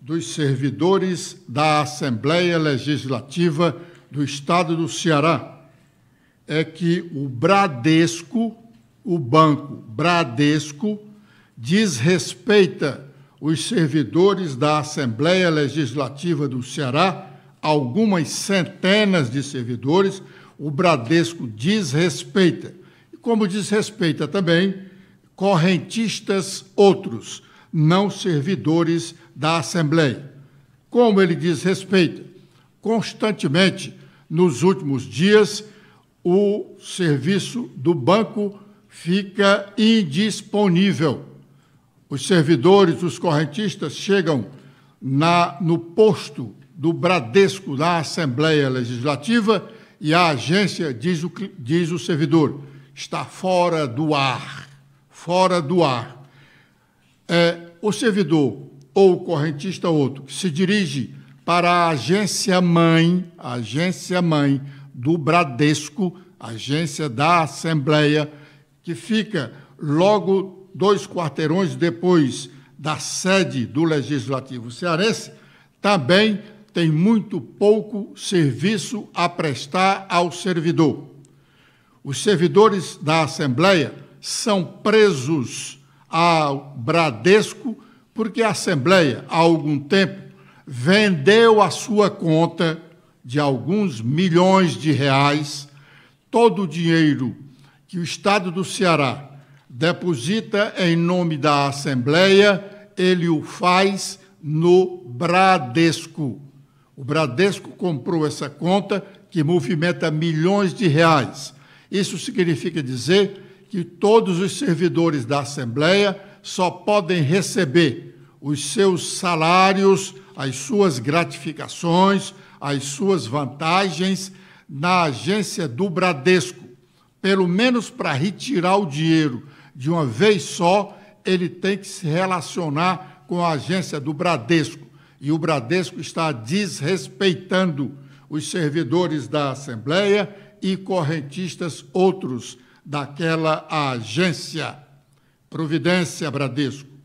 dos servidores da Assembleia Legislativa do Estado do Ceará é que o Bradesco, o banco Bradesco, desrespeita os servidores da Assembleia Legislativa do Ceará, algumas centenas de servidores, o Bradesco desrespeita. E como desrespeita também correntistas outros não servidores da Assembleia. Como ele diz respeito, constantemente, nos últimos dias, o serviço do banco fica indisponível. Os servidores, os correntistas, chegam na, no posto do Bradesco da Assembleia Legislativa e a agência, diz o, diz o servidor, está fora do ar. Fora do ar. É, o servidor ou o correntista outro que se dirige para a agência mãe, a agência mãe do Bradesco, agência da Assembleia, que fica logo dois quarteirões depois da sede do Legislativo Cearense, também tem muito pouco serviço a prestar ao servidor. Os servidores da Assembleia são presos ao Bradesco, porque a Assembleia, há algum tempo, vendeu a sua conta de alguns milhões de reais, todo o dinheiro que o Estado do Ceará deposita em nome da Assembleia, ele o faz no Bradesco. O Bradesco comprou essa conta que movimenta milhões de reais. Isso significa dizer que todos os servidores da Assembleia só podem receber os seus salários, as suas gratificações, as suas vantagens na agência do Bradesco, pelo menos para retirar o dinheiro de uma vez só, ele tem que se relacionar com a agência do Bradesco. E o Bradesco está desrespeitando os servidores da Assembleia e correntistas outros daquela agência. Providência Bradesco.